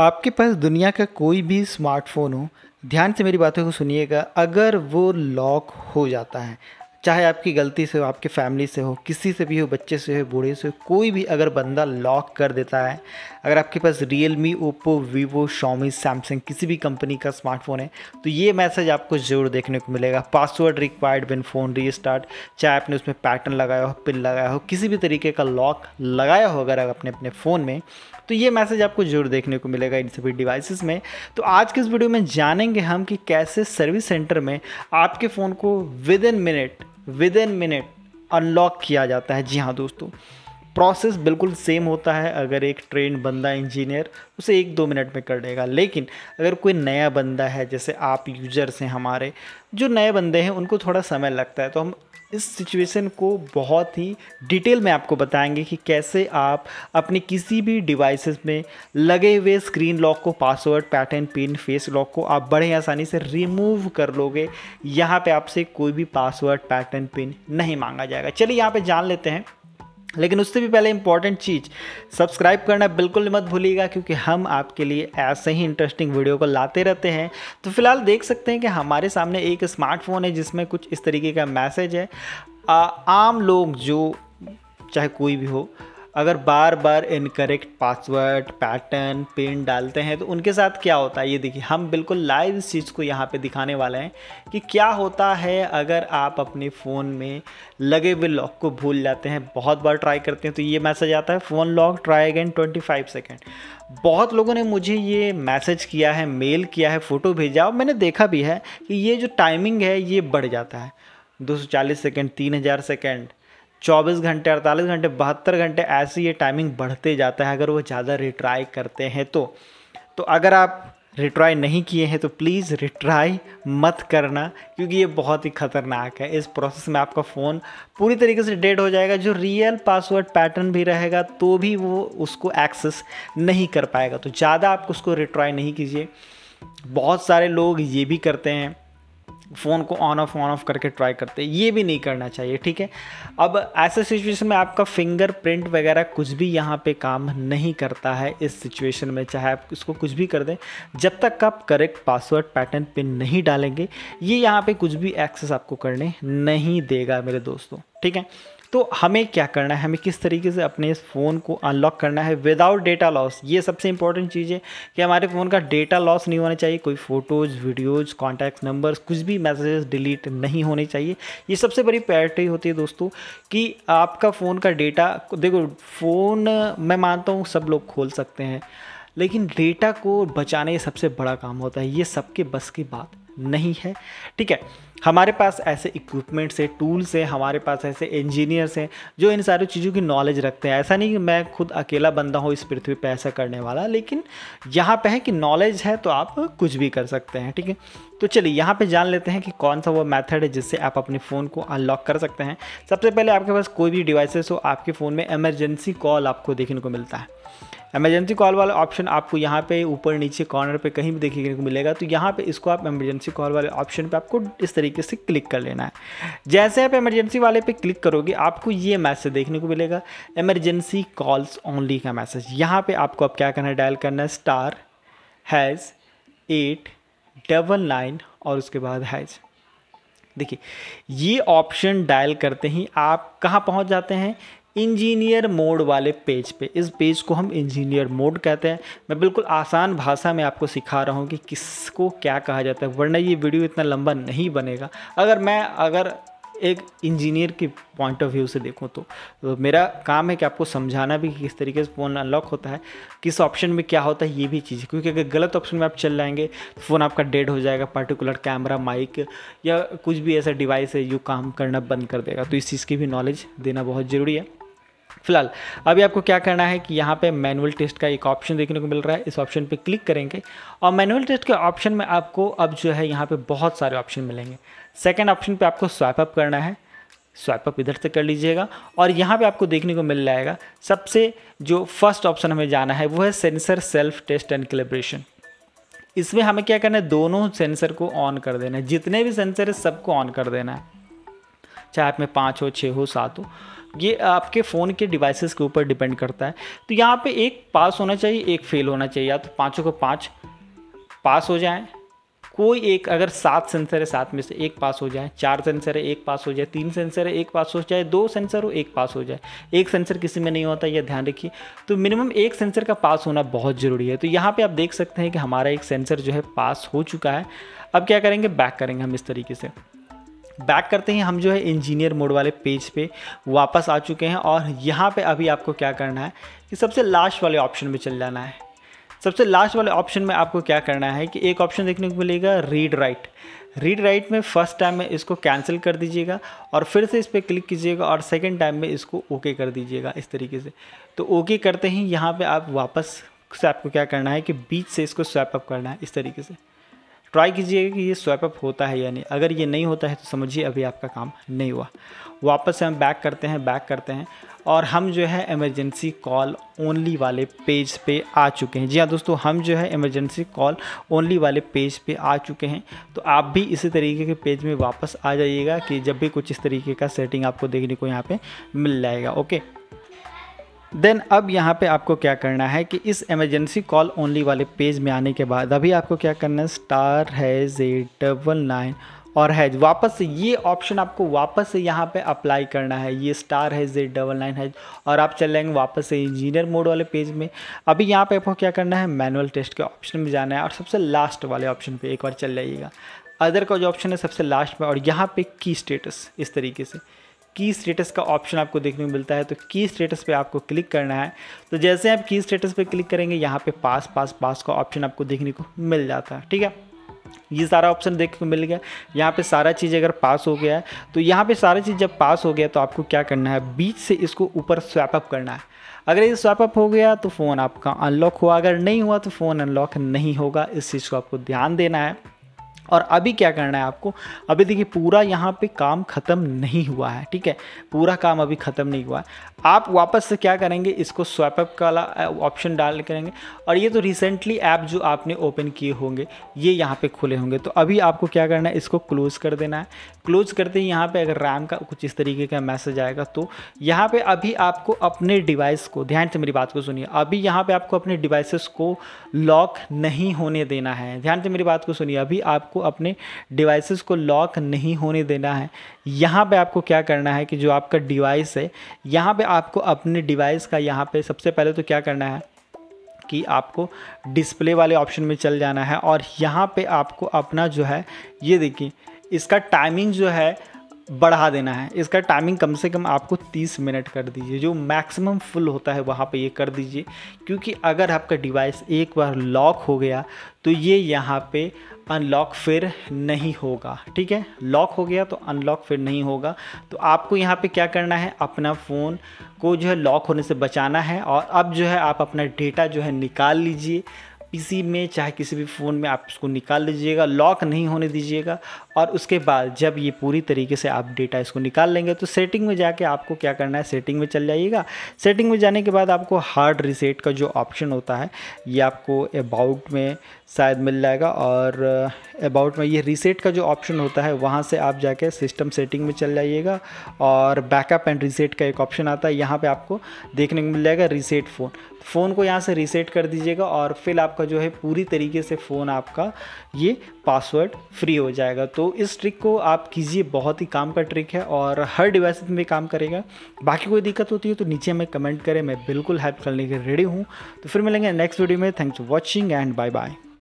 आपके पास दुनिया का कोई भी स्मार्टफ़ोन हो ध्यान से मेरी बातों को सुनिएगा अगर वो लॉक हो जाता है चाहे आपकी गलती से हो आपके फैमिली से हो किसी से भी हो बच्चे से हो बूढ़े से हो कोई भी अगर बंदा लॉक कर देता है अगर आपके पास Realme Oppo Vivo Xiaomi Samsung किसी भी कंपनी का स्मार्टफोन है तो ये मैसेज आपको ज़रूर देखने को मिलेगा पासवर्ड रिक्वायर्ड बिन फ़ोन रीस्टार्ट चाहे आपने उसमें पैटर्न लगाया हो पिन लगाया हो किसी भी तरीके का लॉक लगाया हो अगर अपने अपने फ़ोन में तो ये मैसेज आपको जरूर देखने को मिलेगा इन सभी डिवाइसेस में तो आज के इस वीडियो में जानेंगे हम कि कैसे सर्विस सेंटर में आपके फ़ोन को within minute within minute unlock किया जाता है जी हाँ दोस्तों प्रोसेस बिल्कुल सेम होता है अगर एक ट्रेन बंदा इंजीनियर उसे एक दो मिनट में कर देगा लेकिन अगर कोई नया बंदा है जैसे आप यूजर्स हैं हमारे जो नए बंदे हैं उनको थोड़ा समय लगता है तो हम इस सिचुएशन को बहुत ही डिटेल में आपको बताएंगे कि कैसे आप अपने किसी भी डिवाइसेस में लगे हुए स्क्रीन लॉक को password pattern PIN face lock को आप बड़े आसानी से रिमूव कर लोगे यहाँ पे आपसे कोई भी पासवर्ड पैटर्न पिन नहीं मांगा जाएगा चलिए यहाँ पे जान लेते हैं लेकिन उससे भी पहले इंपॉर्टेंट चीज़ सब्सक्राइब करना बिल्कुल मत भूलिएगा क्योंकि हम आपके लिए ऐसे ही इंटरेस्टिंग वीडियो को लाते रहते हैं तो फिलहाल देख सकते हैं कि हमारे सामने एक स्मार्टफोन है जिसमें कुछ इस तरीके का मैसेज है आ, आम लोग जो चाहे कोई भी हो अगर बार बार इनकरेक्ट पासवर्ड पैटर्न पिन डालते हैं तो उनके साथ क्या होता है ये देखिए हम बिल्कुल लाइव इस चीज़ को यहाँ पे दिखाने वाले हैं कि क्या होता है अगर आप अपने फ़ोन में लगे हुए लॉक को भूल जाते हैं बहुत बार ट्राई करते हैं तो ये मैसेज आता है phone lock try again twenty five second बहुत लोगों ने मुझे ये मैसेज किया है मेल किया है फ़ोटो भेजा और मैंने देखा भी है कि ये जो टाइमिंग है ये बढ़ जाता है दो सौ चालीस सेकेंड तीन हज़ार सेकेंड 24 घंटे 48 घंटे बहत्तर घंटे ऐसे ये टाइमिंग बढ़ते जाता है अगर वो ज़्यादा रिट्राई करते हैं तो तो अगर आप रिट्राई नहीं किए हैं तो प्लीज़ रिट्राई मत करना क्योंकि ये बहुत ही ख़तरनाक है इस प्रोसेस में आपका फ़ोन पूरी तरीके से डेड हो जाएगा जो रियल पासवर्ड पैटर्न भी रहेगा तो भी वो उसको एक्सेस नहीं कर पाएगा तो ज़्यादा आप उसको रिट्राई नहीं कीजिए बहुत सारे लोग ये भी करते हैं फ़ोन को ऑन ऑफ ऑन ऑफ करके ट्राई करते हैं ये भी नहीं करना चाहिए ठीक है अब ऐसे सिचुएशन में आपका फिंगर प्रिंट वगैरह कुछ भी यहाँ पे काम नहीं करता है इस सिचुएशन में चाहे आप इसको कुछ भी कर दें जब तक आप करेक्ट पासवर्ड पैटर्न पिन नहीं डालेंगे ये यहाँ पर कुछ भी एक्सेस आपको करने नहीं देगा मेरे दोस्तों ठीक है तो हमें क्या करना है हमें किस तरीके से अपने इस फ़ोन को अनलॉक करना है विदाउट डेटा लॉस ये सबसे इंपॉर्टेंट चीज़ है कि हमारे फ़ोन का डेटा लॉस नहीं होना चाहिए कोई फ़ोटोज़ वीडियोज़ कॉन्टैक्ट नंबर्स कुछ भी मैसेजेस डिलीट नहीं होने चाहिए ये सबसे बड़ी प्रायोरिटी होती है दोस्तों कि आपका फ़ोन का डेटा देखो फ़ोन मैं मानता हूँ सब लोग खोल सकते हैं लेकिन डेटा को बचाने सबसे बड़ा काम होता है ये सबके बस की बात नहीं है ठीक है हमारे पास ऐसे इक्विपमेंट्स है टूल्स हैं हमारे पास ऐसे इंजीनियर्स हैं जो इन सारी चीज़ों की नॉलेज रखते हैं ऐसा नहीं कि मैं खुद अकेला बंदा हूँ इस पृथ्वी पर ऐसा करने वाला लेकिन यहाँ पे है कि नॉलेज है तो आप कुछ भी कर सकते हैं ठीक है तो चलिए यहाँ पे जान लेते हैं कि कौन सा वो मेथड है जिससे आप अपने फ़ोन को अनलॉक कर सकते हैं सबसे पहले आपके पास कोई भी डिवाइसेस हो आपके फ़ोन में एमरजेंसी कॉल आपको देखने को मिलता है एमरजेंसी कॉल वाला ऑप्शन आपको यहाँ पे ऊपर नीचे कॉर्नर पे कहीं भी देखने को मिलेगा तो यहाँ पे इसको आप एमरजेंसी कॉल वाले ऑप्शन पे आपको इस तरीके तरीके से क्लिक कर लेना है जैसे आप इमरजेंसी वाले पे क्लिक करोगे आपको ये मैसेज देखने को मिलेगा इमरजेंसी कॉल्स ओनली का मैसेज यहाँ पे आपको अब क्या करना है डायल करना है star hash eight double nine और उसके बाद हैज़ देखिए ये ऑप्शन डायल करते ही आप कहाँ पहुँच जाते हैं इंजीनियर मोड वाले पेज पे इस पेज को हम इंजीनियर मोड कहते हैं मैं बिल्कुल आसान भाषा में आपको सिखा रहा हूँ कि किसको क्या कहा जाता है वरना ये वीडियो इतना लंबा नहीं बनेगा अगर मैं अगर एक इंजीनियर के पॉइंट ऑफ व्यू से देखूँ तो, तो मेरा काम है कि आपको समझाना भी कि किस तरीके से फ़ोन अनलॉक होता है किस ऑप्शन में क्या होता है ये भी चीज़ क्योंकि अगर गलत ऑप्शन में आप चल जाएंगे तो फ़ोन आपका डेड हो जाएगा पर्टिकुलर कैमरा माइक या कुछ भी ऐसा डिवाइस है जो काम करना बंद कर देगा तो इस चीज़ की भी नॉलेज देना बहुत ज़रूरी है फिलहाल अभी आपको क्या करना है कि यहाँ पे मैनुअल टेस्ट का एक ऑप्शन देखने को मिल रहा है इस ऑप्शन पे क्लिक करेंगे और मैनुअल टेस्ट के ऑप्शन में आपको अब जो है यहाँ पे बहुत सारे ऑप्शन मिलेंगे सेकेंड ऑप्शन पर आपको अप करना है स्वाइप अप इधर से कर लीजिएगा और यहाँ पे आपको देखने को मिल जाएगा सबसे जो फर्स्ट ऑप्शन हमें जाना है वो है sensor self test and calibration इसमें हमें क्या करना है दोनों सेंसर को ऑन कर देना है जितने भी सेंसर है सबको ऑन कर देना है चाहे आप में पाँच हो छः हो सात हो ये आपके फ़ोन के डिवाइसेस के ऊपर डिपेंड करता है तो यहाँ पे एक पास होना चाहिए एक फेल होना चाहिए या तो पाँचों को पाँच पास हो जाए कोई एक अगर सात सेंसर है सात में से एक पास हो जाए चार सेंसर है एक पास हो जाए तीन सेंसर है एक पास हो जाए दो सेंसर हो एक पास हो जाए एक सेंसर किसी में नहीं होता यह ध्यान रखिए तो मिनिमम एक सेंसर का पास होना बहुत ज़रूरी है तो यहाँ पे आप देख सकते हैं कि हमारा एक सेंसर जो है पास हो चुका है अब क्या करेंगे बैक करेंगे हम इस तरीके से बैक करते ही हम जो है इंजीनियर मोड वाले पेज पे वापस आ चुके हैं और यहाँ पे अभी आपको क्या करना है कि सबसे लास्ट वाले ऑप्शन में चल जाना है सबसे लास्ट वाले ऑप्शन में आपको क्या करना है कि एक ऑप्शन देखने को मिलेगा रीड राइट रीड राइट में फर्स्ट टाइम में इसको कैंसिल कर दीजिएगा और फिर से इस पर क्लिक कीजिएगा और सेकेंड टाइम में इसको ओके कर दीजिएगा इस तरीके से तो ओके करते ही यहाँ पर आप वापस से आपको क्या करना है कि बीच से इसको स्वैप अप करना है इस तरीके से ट्राई कीजिएगा कि ये स्वैप अप होता है या नहीं अगर ये नहीं होता है तो समझिए अभी आपका काम नहीं हुआ वापस से हम बैक करते हैं बैक करते हैं और हम जो है इमरजेंसी कॉल ओनली वाले पेज पे आ चुके हैं जी हाँ दोस्तों हम जो है इमरजेंसी कॉल ओनली वाले पेज पे आ चुके हैं तो आप भी इसी तरीके के पेज में वापस आ जाइएगा कि जब भी कुछ इस तरीके का सेटिंग आपको देखने को यहाँ पे मिल जाएगा ओके देन अब यहाँ पे आपको क्या करना है कि इस एमरजेंसी कॉल ओनली वाले पेज में आने के बाद अभी आपको क्या करना है star hash eight double nine और हैज वापस से ये ऑप्शन आपको वापस से यहाँ पे अप्लाई करना है ये स्टार है जेड डबल नाइन हैज और आप चल जाएंगे वापस से इंजीनियर मोड वाले पेज में अभी यहाँ पे आपको क्या करना है मैनुअल टेस्ट के ऑप्शन में जाना है और सबसे लास्ट वाले ऑप्शन पर एक बार चल जाइएगा अदर का जो ऑप्शन है सबसे लास्ट में और यहाँ पर की स्टेटस इस तरीके से की स्टेटस का ऑप्शन आपको देखने को मिलता है तो की स्टेटस पे आपको क्लिक करना है तो जैसे आप की स्टेटस पे क्लिक करेंगे यहाँ पे पास पास पास का ऑप्शन आपको देखने को मिल जाता है ठीक है ये सारा ऑप्शन देखने को मिल गया यहाँ पे सारा चीज़ अगर पास हो गया है तो यहाँ पे सारा चीज़ जब पास हो गया तो आपको क्या करना है बीच से इसको ऊपर स्वैप अप करना है अगर ये स्वैप अप हो गया तो फ़ोन आपका अनलॉक हुआ अगर नहीं हुआ तो फ़ोन अनलॉक नहीं होगा इस चीज़ को आपको ध्यान देना है और अभी क्या करना है आपको अभी देखिए पूरा यहाँ पे काम ख़त्म नहीं हुआ है ठीक है पूरा काम अभी ख़त्म नहीं हुआ है आप वापस से क्या करेंगे इसको स्वैपअप वाला ऑप्शन डाल करेंगे और ये तो रिसेंटली ऐप जो आपने ओपन किए होंगे ये यहाँ पे खुले होंगे तो अभी आपको क्या करना है इसको क्लोज़ कर देना है क्लोज़ करते ही यहाँ पर अगर रैम का कुछ इस तरीके का मैसेज आएगा तो यहाँ पर अभी आपको अपने डिवाइस को ध्यान से मेरी बात को सुनिए अभी यहाँ पर आपको अपने डिवाइसेस को लॉक नहीं होने देना है ध्यान से मेरी बात को सुनिए अभी आपको आपको अपने डिवाइसेस को लॉक नहीं होने देना है यहाँ पे आपको क्या करना है कि जो आपका डिवाइस है यहाँ पे आपको अपने डिवाइस का यहाँ पे सबसे पहले तो क्या करना है कि आपको डिस्प्ले वाले ऑप्शन में चल जाना है और यहाँ पे आपको अपना जो है ये देखिए इसका टाइमिंग जो है बढ़ा देना है इसका टाइमिंग कम से कम आपको 30 मिनट कर दीजिए जो मैक्सिमम फुल होता है वहाँ पे ये कर दीजिए क्योंकि अगर आपका डिवाइस एक बार लॉक हो गया तो ये यहाँ पे अनलॉक फिर नहीं होगा ठीक है लॉक हो गया तो अनलॉक फिर नहीं होगा तो आपको यहाँ पे क्या करना है अपना फ़ोन को जो है लॉक होने से बचाना है और अब जो है आप अपना डेटा जो है निकाल लीजिए पीसी में चाहे किसी भी फ़ोन में आप इसको निकाल लीजिएगा लॉक नहीं होने दीजिएगा और उसके बाद जब ये पूरी तरीके से आप डेटा इसको निकाल लेंगे तो सेटिंग में जाके आपको क्या करना है सेटिंग में चल जाइएगा सेटिंग में जाने के बाद आपको हार्ड रिसेट का जो ऑप्शन होता है ये आपको अबाउट में शायद मिल जाएगा और अबाउट में ये रीसेट का जो ऑप्शन होता है वहाँ से आप जाके सिस्टम सेटिंग में चल जाइएगा और बैकअप एंड रीसेट का एक ऑप्शन आता है यहाँ पे आपको देखने को मिल जाएगा रीसेट फ़ोन फ़ोन को यहाँ से रीसेट कर दीजिएगा और फिर आपका जो है पूरी तरीके से फ़ोन आपका ये पासवर्ड फ्री हो जाएगा तो इस ट्रिक को आप कीजिए बहुत ही काम का ट्रिक है और हर डिवाइस में काम करेगा बाकी कोई दिक्कत होती है तो नीचे हमें कमेंट करें मैं बिल्कुल हेल्प करने के रेडी हूँ तो फिर मिलेंगे नेक्स्ट वीडियो में thanks for watching and bye bye